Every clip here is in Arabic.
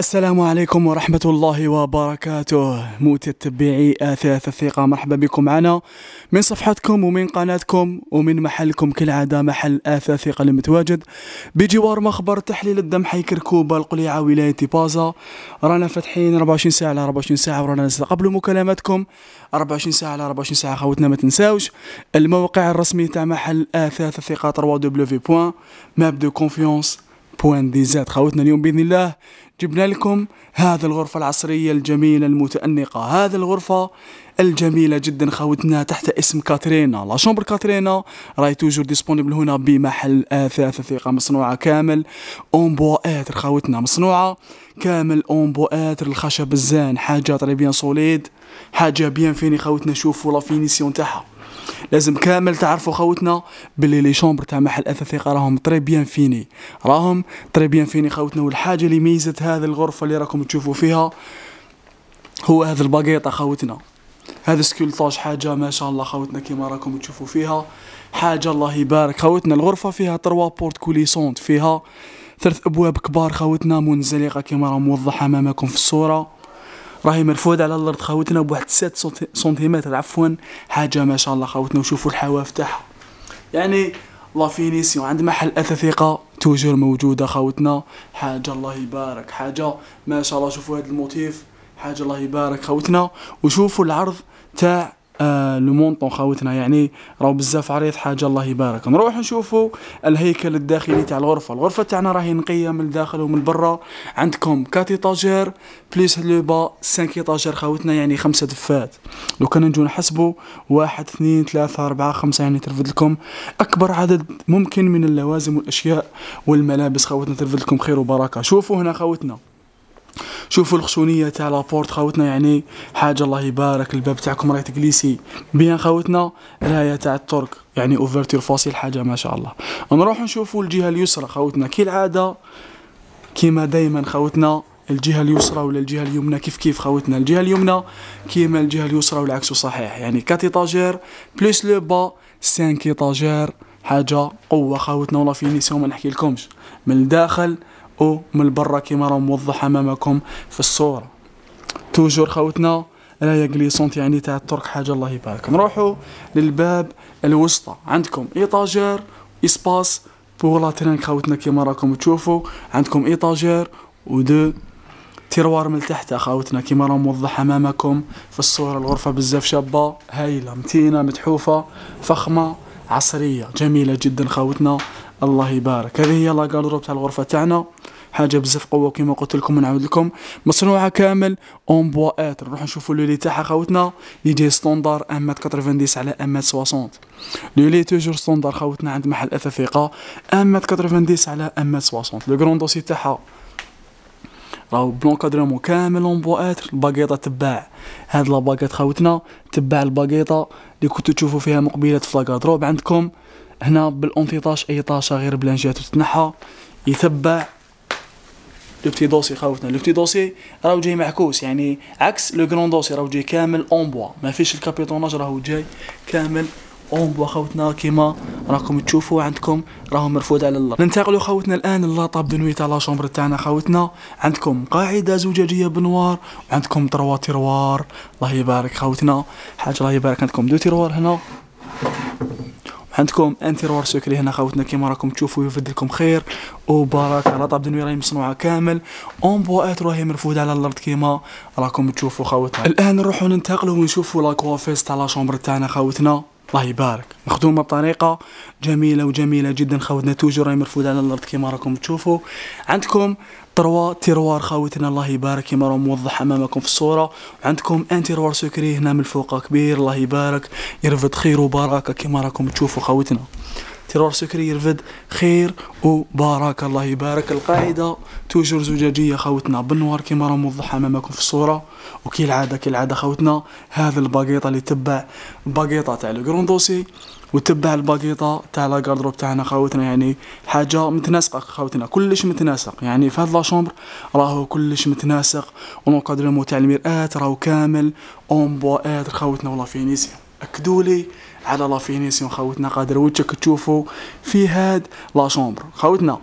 السلام عليكم ورحمة الله وبركاته موت آثاث الثقة مرحبا بكم معنا من صفحتكم ومن قناتكم ومن محلكم كالعادة محل آثاث الثقة المتواجد بجوار مخبر تحليل الدم حي كركوبة القليعة ولاية بازا رانا فاتحين 24 ساعة على 24 ساعة ورانا نستقبل مكالماتكم 24 ساعة على 24 ساعة خوتنا ما تنساوش الموقع الرسمي تاع محل آثاث الثقة www.mapdeconfiance.dz خوتنا اليوم بإذن الله جبنا لكم هذه الغرفة العصرية الجميلة المتأنقة هذه الغرفة الجميلة جدا خاوتنا تحت اسم كاترينا لا شومبر كاترينا راي توجور ديسبونيبل هنا بمحل أثاث ثقة مصنوعة كامل اون بواتر خاوتنا مصنوعة كامل اون بواتر الخشب الزان حاجة طريبيان صوليد سوليد حاجة بيان فيني خاوتنا شوفوا لا فينيسيون تاعها لازم كامل تعرفوا خوتنا باللي لي شومبر تاع محل اثاثيقه راهم طري بيان فيني راهم طري بيان فيني خوتنا والحاجه اللي ميزت هذه الغرفه اللي راكم تشوفوا فيها هو هذا الباقيطه خوتنا هذا سكولطاج حاجه ما شاء الله خوتنا كيما راكم تشوفوا فيها حاجه الله يبارك خوتنا الغرفه فيها تروا بورت كوليسونت فيها ثلاث ابواب كبار خوتنا منزلقه كما راه موضحه امامكم في الصوره راهي مرفوده على الارض خاوتنا بواحد 7 سنتيمتر عفوا حاجه ما شاء الله خاوتنا وشوفوا الحواف تاعها يعني لا فينيسيون عند محل اثاثيقه توجور موجوده خاوتنا حاجه الله يبارك حاجه ما شاء الله شوفوا هذا الموتيف حاجه الله يبارك خاوتنا وشوفوا العرض تاع آه، لو مونطون خاوتنا يعني راهو بزاف عريض حاجه الله يبارك نروح نشوفوا الهيكل الداخلي تاع الغرفه الغرفه تاعنا راهي نقيه من الداخل ومن برا عندكم كات ايطاجير بليس لو با 5 ايطاجير خاوتنا يعني خمسه دفات لو كان نجو نحسبوا واحد اثنين ثلاثة أربعة خمسة يعني ترفد لكم أكبر عدد ممكن من اللوازم والأشياء والملابس خاوتنا ترفد لكم خير وبركة شوفوا هنا خاوتنا شوفوا الخشونيه تاع لابورت خاوتنا يعني حاجه الله يبارك الباب تاعكم راه تكليسي بيان خاوتنا رايه تاع الترك يعني اوفرتير فاصل حاجه ما شاء الله نروح نشوفوا الجهه اليسرى خاوتنا كي العاده كيما دائما خاوتنا الجهة اليسرى ولا الجهة اليمنى كيف كيف خاوتنا الجهة اليمنى كيما الجهة اليسرى والعكس صحيح يعني كات ايطاجير بلس لو با 5 ايطاجير حاجة قوة خاوتنا والله فينيسيون ما نحكي لكمش من الداخل من برا كيما راه موضح امامكم في الصوره توجور خوتنا رايا كليسونت يعني تاع الترك حاجه الله يبارك نروحوا للباب الوسطى عندكم ايطاجير اسباس بور لا خوتنا كيما راكم تشوفوا عندكم ايطاجير ودو تيروار من تحت اخوتنا كيما راه موضح امامكم في الصوره الغرفه بزاف شابه هايله متينه متحوفه فخمه عصريه جميله جدا خاوتنا الله يبارك هذه هي لاكاردروب تاع الغرفه تاعنا حاجه بزاف قوه كيما قلت لكم ونعاود لكم مصنوعه كامل اون بوا اتر نروح نشوفو لولي تاعها خاوتنا لي جاي ستوندار 190 على مات لو لولي توجور ستوندار خاوتنا عند محل اثاثيقه 190 على 160 لو كرون دوسي تاعها راهو بلون كادرامو كامل اون بوا اتر الباكيطة تباع هاد لاباكيط خوتنا خاوتنا تباع الباقيطه اللي كنتو تشوفو فيها مقبلات في لاكادروب عندكم هنا بالانتطاش اي طاشه غير بلانجات تتنحى يتبع لو بتي دوسي خاوتنا لو بتي دوسي راهو جاي معكوس يعني عكس لو كرون دوسي راهو جاي كامل اون بوا ما فيش الكابيتوناج راهو جاي كامل اون بوا خاوتنا كيما راكم تشوفوا عندكم راهو مرفود على الارض ننتقلوا خاوتنا الان للاطاب دو تاع لا شومبر تاعنا خاوتنا عندكم قاعده زجاجيه بنوار وعندكم تروا تيروار الله يبارك خاوتنا حاجه الله يبارك عندكم دو تيروار هنا عندكم انتي رور سكري هنا خاوتنا كيما راكم تشوفوا يفد لكم خير وبارك على طاب دنوي راهي مصنوعه كامل اون بوات راهي مرفوده على الارض كيما راكم تشوفوا خاوتنا الان نروحوا ننتقلوا ونشوفوا لاكوافيس تاع لا شومبر تاعنا خاوتنا الله يبارك مخدومه بطريقه جميله وجميله جدا خوتنا توجور راهي مرفوده على الارض كما راكم تشوفوا عندكم تروا تيروار خاوتنا الله يبارك كما راه موضح امامكم في الصوره وعندكم ان تيروار سكري هنا من فوق كبير الله يبارك يرفد خير وبركه كما راكم تشوفوا خاوتنا ترور سكري يرفد خير وبارك الله يبارك القاعده توجور زجاجيه خوتنا بالنوار كيما راه موضح امامكم في الصوره وكي العاده كي العاده خوتنا هذا الباقيطه اللي تبع باقيطه تاع لو كرون دوسي وتبع الباقيطه تاع لا كاردروب تاعنا خوتنا يعني حاجه متناسقه خوتنا كلش متناسق يعني في هاد لاشومبر راهو كلش متناسق ونقدرمو تاع المرآة راهو كامل اون بواات خوتنا والله فينيسيا اكدوا لي على لا فينيسيون خاوتنا قادر وجهك تشوفوا في هاد لا شومبر خاوتنا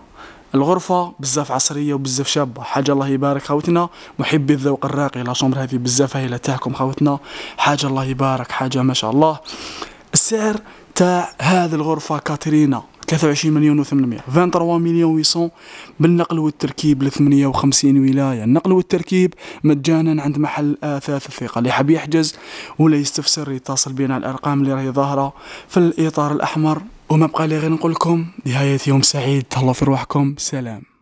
الغرفه بزاف عصريه وبزاف شابه حاجه الله يبارك خاوتنا محبي الذوق الراقي لا شومبر هذه بزاف هايله تاعكم خاوتنا حاجه الله يبارك حاجه ما شاء الله السعر تاع هذه الغرفه كاترينا 23 مليون و800 23 مليون و800 بالنقل والتركيب ل 58 ولايه النقل والتركيب مجانا عند محل اثاث الثقه اللي حاب يحجز ولا يستفسر يتصل بنا على الارقام اللي راهي ظاهره في الاطار الاحمر وما بقى لي غير نقول لكم نهايه يوم سعيد تهلاو في روحكم سلام